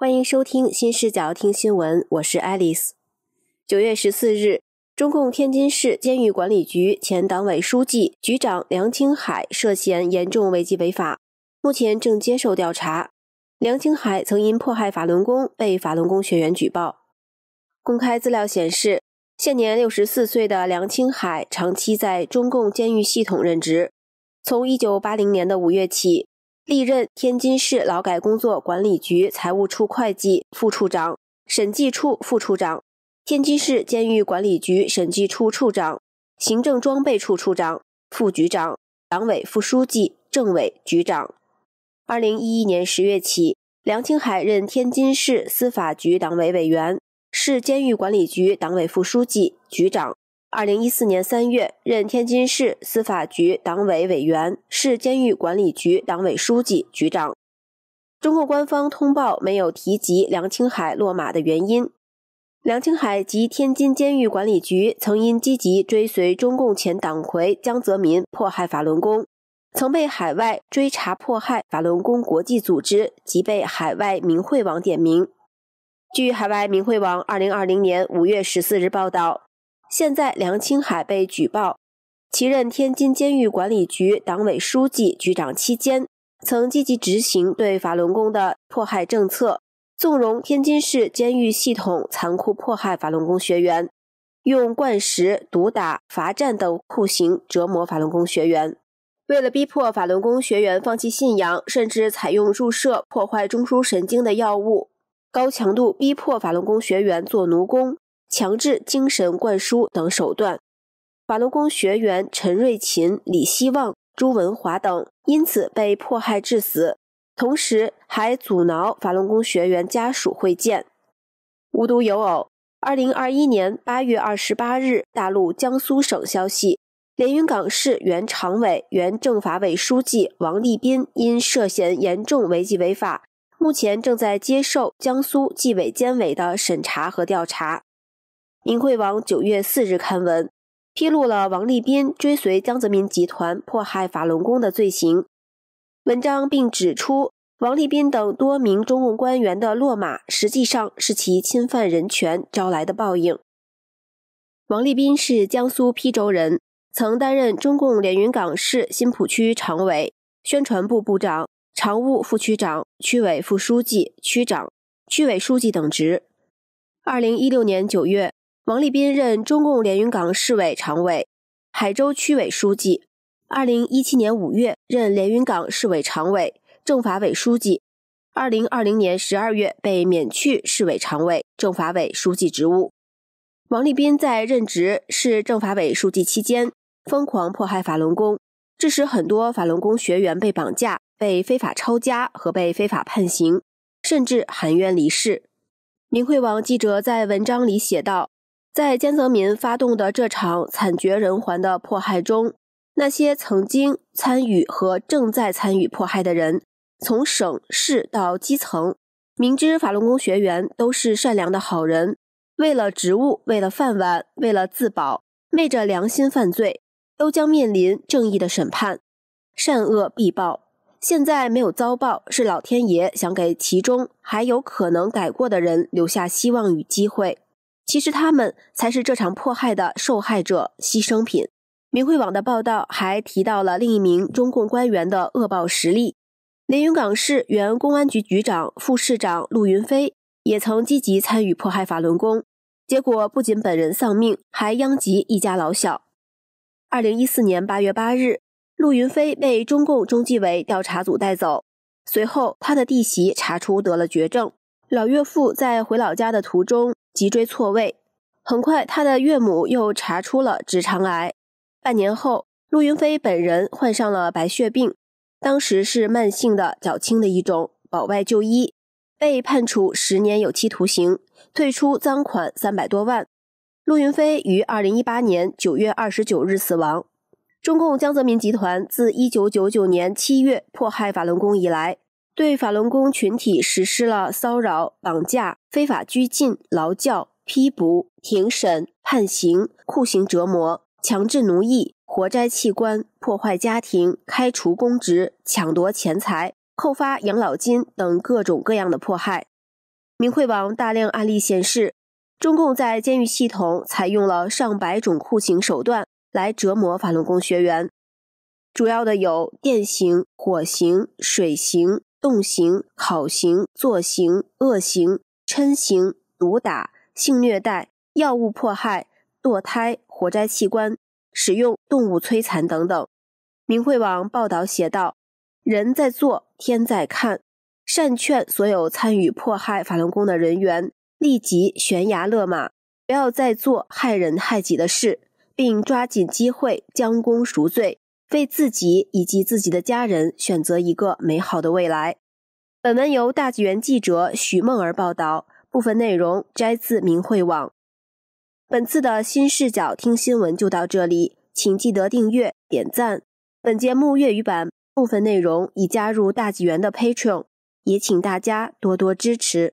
欢迎收听新视角听新闻，我是 Alice。九月十四日，中共天津市监狱管理局前党委书记、局长梁青海涉嫌严重违纪违法，目前正接受调查。梁青海曾因迫害法轮功被法轮功学员举报。公开资料显示，现年六十四岁的梁青海长期在中共监狱系统任职，从一九八零年的五月起。历任天津市劳改工作管理局财务处会计副处长、审计处副处长、天津市监狱管理局审计处处长、行政装备处处长、副局长、党委副书记、政委、局长。二零一一年十月起，梁青海任天津市司法局党委委员、市监狱管理局党委副书记、局长。二零一四年三月，任天津市司法局党委委员、市监狱管理局党委书记、局长。中共官方通报没有提及梁青海落马的原因。梁青海及天津监狱管理局曾因积极追随中共前党魁江泽民迫害法轮功，曾被海外追查迫害法轮功国际组织及被海外明慧网点名。据海外明慧网二零二零年五月十四日报道。现在，梁青海被举报，其任天津监狱管理局党委书记、局长期间，曾积极执行对法轮功的迫害政策，纵容天津市监狱系统残酷迫害法轮功学员，用灌食、毒打、罚站等酷刑折磨法轮功学员，为了逼迫法轮功学员放弃信仰，甚至采用注射破坏中枢神经的药物，高强度逼迫法轮功学员做奴工。强制精神灌输等手段，法轮功学员陈瑞琴、李希望、朱文华等因此被迫害致死，同时还阻挠法轮功学员家属会见。无独有偶，二零二一年八月二十八日，大陆江苏省消息，连云港市原常委、原政法委书记王立斌因涉嫌严重违纪违法，目前正在接受江苏纪委监委的审查和调查。《明慧网》九月四日刊文，披露了王立斌追随江泽民集团迫害法轮功的罪行。文章并指出，王立斌等多名中共官员的落马，实际上是其侵犯人权招来的报应。王立斌是江苏邳州人，曾担任中共连云港市新浦区常委、宣传部部长、常务副区长、区委副书记、区长、区委书记等职。二零一六年九月。王立斌任中共连云港市委常委、海州区委书记，二零一七年五月任连云港市委常委、政法委书记，二零二零年十二月被免去市委常委、政法委书记职务。王立斌在任职市政法委书记期间，疯狂迫害法轮功，致使很多法轮功学员被绑架、被非法抄家和被非法判刑，甚至含冤离世。明慧网记者在文章里写道。在江泽民发动的这场惨绝人寰的迫害中，那些曾经参与和正在参与迫害的人，从省市到基层，明知法轮功学员都是善良的好人，为了职务、为了饭碗、为了自保，昧着良心犯罪，都将面临正义的审判。善恶必报，现在没有遭报，是老天爷想给其中还有可能改过的人留下希望与机会。其实他们才是这场迫害的受害者、牺牲品。明慧网的报道还提到了另一名中共官员的恶报实例：连云港市原公安局局长、副市长陆云飞也曾积极参与迫害法轮功，结果不仅本人丧命，还殃及一家老小。二零一四年八月八日，陆云飞被中共中纪委调查组带走，随后他的弟媳查出得了绝症，老岳父在回老家的途中。脊椎错位，很快他的岳母又查出了直肠癌。半年后，陆云飞本人患上了白血病，当时是慢性的较轻的一种，保外就医，被判处十年有期徒刑，退出赃款三百多万。陆云飞于二零一八年九月二十九日死亡。中共江泽民集团自一九九九年七月迫害法轮功以来。对法轮功群体实施了骚扰、绑架、非法拘禁、劳教、批捕、庭审、判刑、酷刑折磨、强制奴役、活摘器官、破坏家庭、开除公职、抢夺钱财、扣发养老金等各种各样的迫害。明慧网大量案例显示，中共在监狱系统采用了上百种酷刑手段来折磨法轮功学员，主要的有电刑、火刑、水刑。动刑、拷刑、坐刑、恶刑、嗔刑、毒打、性虐待、药物迫害、堕胎、活摘器官、使用动物摧残等等。明慧网报道写道：“人在做，天在看。”善劝所有参与迫害法轮功的人员立即悬崖勒马，不要再做害人害己的事，并抓紧机会将功赎罪。为自己以及自己的家人选择一个美好的未来。本文由大纪元记者许梦儿报道，部分内容摘自明慧网。本次的新视角听新闻就到这里，请记得订阅点赞。本节目粤语版部分内容已加入大纪元的 Patreon，也请大家多多支持。